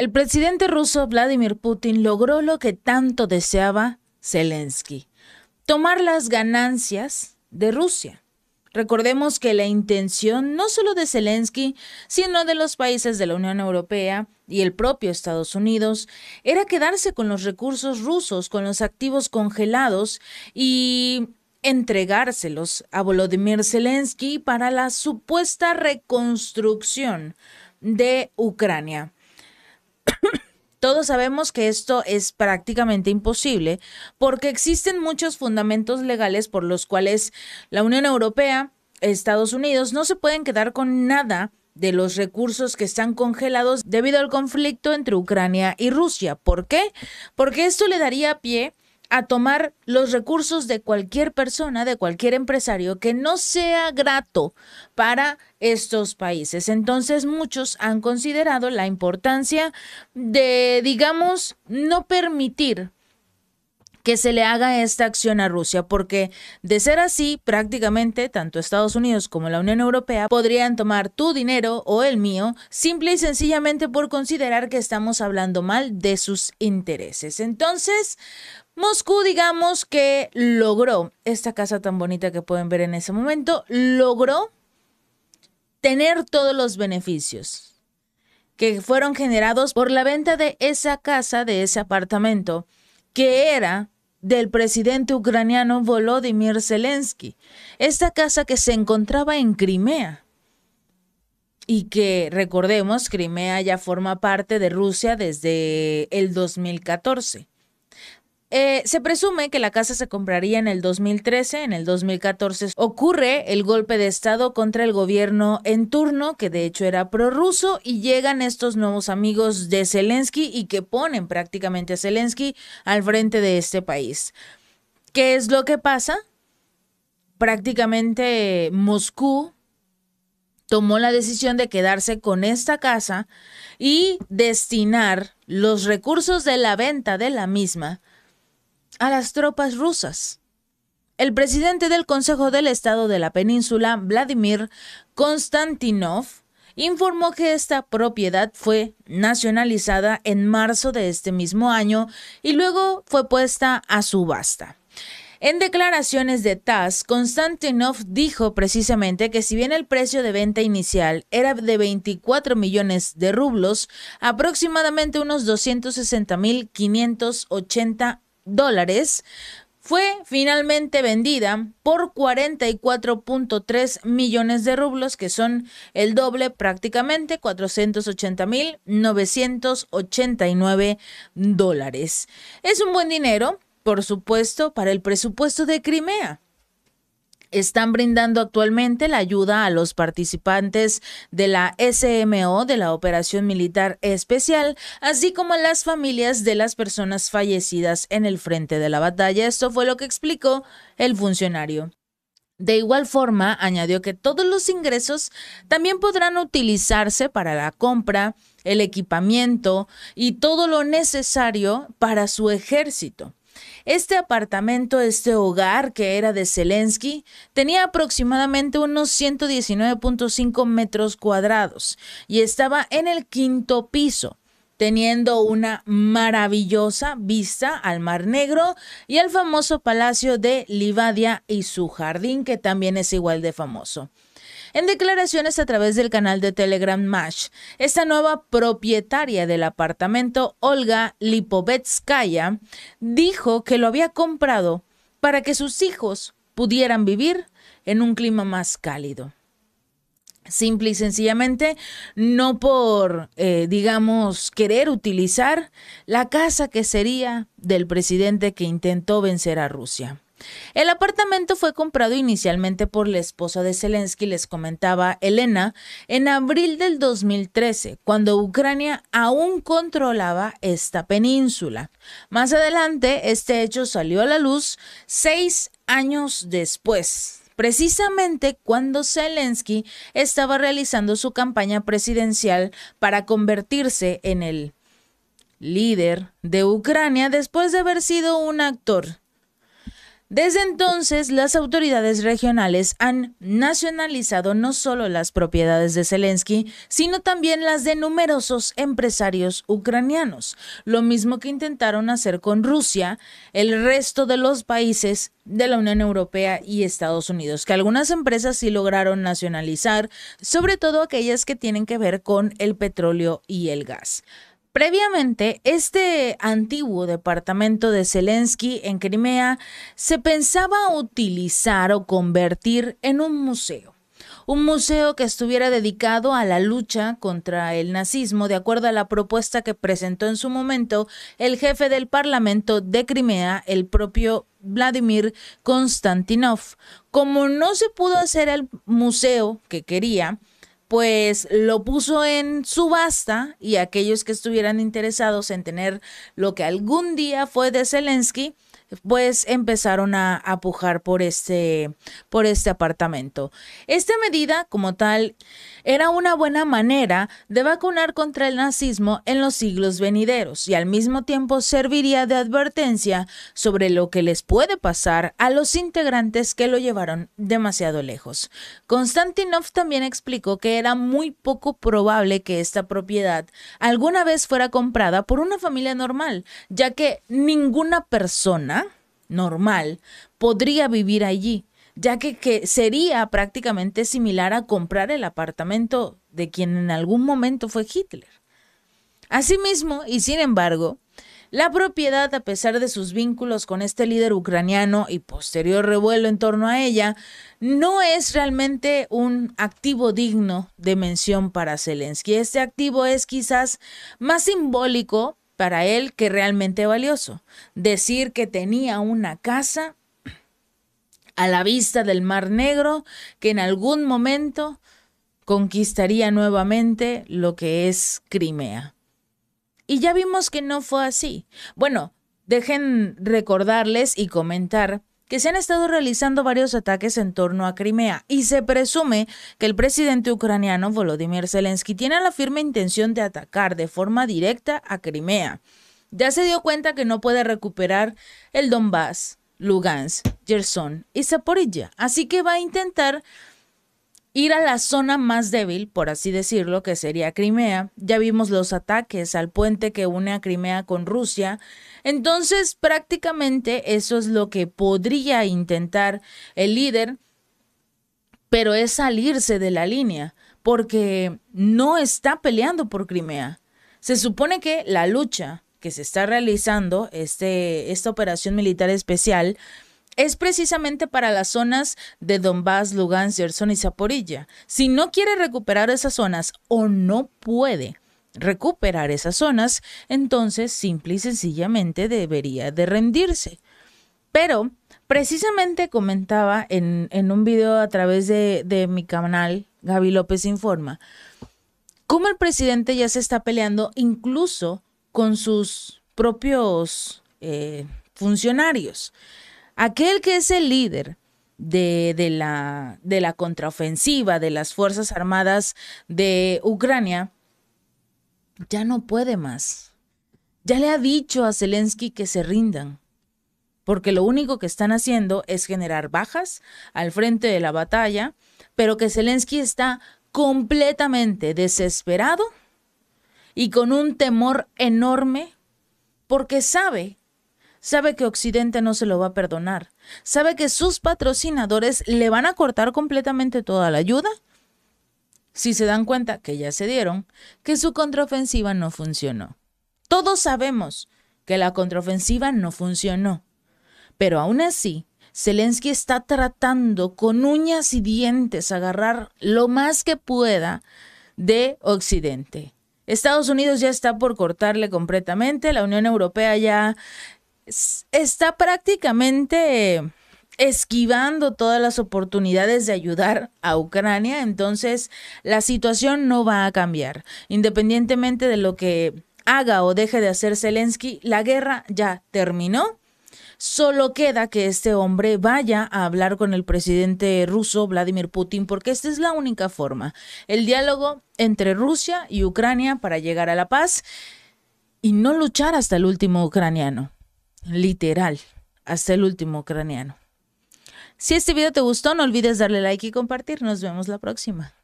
El presidente ruso Vladimir Putin logró lo que tanto deseaba Zelensky, tomar las ganancias de Rusia. Recordemos que la intención no solo de Zelensky, sino de los países de la Unión Europea y el propio Estados Unidos, era quedarse con los recursos rusos, con los activos congelados y entregárselos a Volodymyr Zelensky para la supuesta reconstrucción de Ucrania. Todos sabemos que esto es prácticamente imposible porque existen muchos fundamentos legales por los cuales la Unión Europea, Estados Unidos no se pueden quedar con nada de los recursos que están congelados debido al conflicto entre Ucrania y Rusia. ¿Por qué? Porque esto le daría pie a tomar los recursos de cualquier persona, de cualquier empresario que no sea grato para estos países. Entonces muchos han considerado la importancia de, digamos, no permitir que se le haga esta acción a Rusia, porque de ser así, prácticamente tanto Estados Unidos como la Unión Europea podrían tomar tu dinero o el mío, simple y sencillamente por considerar que estamos hablando mal de sus intereses. Entonces, Moscú, digamos que logró, esta casa tan bonita que pueden ver en ese momento, logró tener todos los beneficios que fueron generados por la venta de esa casa, de ese apartamento, que era del presidente ucraniano Volodymyr Zelensky. Esta casa que se encontraba en Crimea y que, recordemos, Crimea ya forma parte de Rusia desde el 2014. Eh, se presume que la casa se compraría en el 2013, en el 2014 ocurre el golpe de Estado contra el gobierno en turno, que de hecho era prorruso, y llegan estos nuevos amigos de Zelensky y que ponen prácticamente a Zelensky al frente de este país. ¿Qué es lo que pasa? Prácticamente Moscú tomó la decisión de quedarse con esta casa y destinar los recursos de la venta de la misma a las tropas rusas. El presidente del Consejo del Estado de la Península, Vladimir Konstantinov, informó que esta propiedad fue nacionalizada en marzo de este mismo año y luego fue puesta a subasta. En declaraciones de TAS, Konstantinov dijo precisamente que si bien el precio de venta inicial era de 24 millones de rublos, aproximadamente unos 260.580 dólares, fue finalmente vendida por 44.3 millones de rublos, que son el doble prácticamente, 480.989 dólares. Es un buen dinero, por supuesto, para el presupuesto de Crimea están brindando actualmente la ayuda a los participantes de la SMO, de la Operación Militar Especial, así como a las familias de las personas fallecidas en el frente de la batalla. Esto fue lo que explicó el funcionario. De igual forma, añadió que todos los ingresos también podrán utilizarse para la compra, el equipamiento y todo lo necesario para su ejército. Este apartamento, este hogar que era de Zelensky, tenía aproximadamente unos 119.5 metros cuadrados y estaba en el quinto piso teniendo una maravillosa vista al Mar Negro y al famoso palacio de Livadia y su jardín, que también es igual de famoso en declaraciones a través del canal de Telegram Mash. Esta nueva propietaria del apartamento, Olga Lipovetskaya, dijo que lo había comprado para que sus hijos pudieran vivir en un clima más cálido. Simple y sencillamente, no por, eh, digamos, querer utilizar la casa que sería del presidente que intentó vencer a Rusia. El apartamento fue comprado inicialmente por la esposa de Zelensky, les comentaba Elena, en abril del 2013, cuando Ucrania aún controlaba esta península. Más adelante, este hecho salió a la luz seis años después, precisamente cuando Zelensky estaba realizando su campaña presidencial para convertirse en el líder de Ucrania después de haber sido un actor desde entonces, las autoridades regionales han nacionalizado no solo las propiedades de Zelensky, sino también las de numerosos empresarios ucranianos, lo mismo que intentaron hacer con Rusia, el resto de los países de la Unión Europea y Estados Unidos, que algunas empresas sí lograron nacionalizar, sobre todo aquellas que tienen que ver con el petróleo y el gas. Previamente, este antiguo departamento de Zelensky en Crimea se pensaba utilizar o convertir en un museo. Un museo que estuviera dedicado a la lucha contra el nazismo, de acuerdo a la propuesta que presentó en su momento el jefe del Parlamento de Crimea, el propio Vladimir Konstantinov. Como no se pudo hacer el museo que quería, pues lo puso en subasta y aquellos que estuvieran interesados en tener lo que algún día fue de Zelensky, pues empezaron a, pujar por este, por este apartamento. Esta medida, como tal, era una buena manera de vacunar contra el nazismo en los siglos venideros y al mismo tiempo serviría de advertencia sobre lo que les puede pasar a los integrantes que lo llevaron demasiado lejos. Konstantinov también explicó que era muy poco probable que esta propiedad alguna vez fuera comprada por una familia normal, ya que ninguna persona normal podría vivir allí, ya que, sería prácticamente similar a comprar el apartamento de quien en algún momento fue Hitler. Asimismo, y sin embargo, la propiedad, a pesar de sus vínculos con este líder ucraniano y posterior revuelo en torno a ella, no es realmente un activo digno de mención para Zelensky. Este activo es quizás más simbólico para él que realmente valioso. Decir que tenía una casa a la vista del Mar Negro, que en algún momento conquistaría nuevamente lo que es Crimea. Y ya vimos que no fue así. Bueno, dejen recordarles y comentar que se han estado realizando varios ataques en torno a Crimea y se presume que el presidente ucraniano Volodymyr Zelensky tiene la firme intención de atacar de forma directa a Crimea. Ya se dio cuenta que no puede recuperar el Donbass, Lugansk, Gerson y Zaporizhia, así que va a intentar ir a la zona más débil, por así decirlo, que sería Crimea. Ya vimos los ataques al puente que une a Crimea con Rusia. Entonces, prácticamente eso es lo que podría intentar el líder, pero es salirse de la línea, porque no está peleando por Crimea. Se supone que la lucha que se está realizando, este, esta operación militar especial, es precisamente para las zonas de Donbass, Lugansk, Gerson y Zaporilla. Si no quiere recuperar esas zonas o no puede recuperar esas zonas, entonces simple y sencillamente debería de rendirse. Pero precisamente comentaba en, un video a través de, mi canal, Gaby López Informa, cómo el presidente ya se está peleando incluso con sus propios eh, funcionarios. Aquel que es el líder de, la, de la contraofensiva de las Fuerzas Armadas de Ucrania ya no puede más. Ya le ha dicho a Zelensky que se rindan, porque lo único que están haciendo es generar bajas al frente de la batalla, pero que Zelensky está completamente desesperado y con un temor enorme porque sabe sabe que Occidente no se lo va a perdonar, sabe que sus patrocinadores le van a cortar completamente toda la ayuda. Si se dan cuenta, que ya se dieron, que su contraofensiva no funcionó. Todos sabemos que la contraofensiva no funcionó, pero aún así, Zelensky está tratando con uñas y dientes agarrar lo más que pueda de Occidente. Estados Unidos ya está por cortarle completamente, la Unión Europea ya está prácticamente esquivando todas las oportunidades de ayudar a Ucrania, entonces la situación no va a cambiar. Independientemente de lo que haga o deje de hacer Zelensky, la guerra ya terminó. Solo queda que este hombre vaya a hablar con el presidente ruso Vladimir Putin, porque esta es la única forma. El diálogo entre Rusia y Ucrania para llegar a la paz y no luchar hasta el último ucraniano literal, hasta el último ucraniano. Si este video te gustó, no olvides darle like y compartir. Nos vemos la próxima.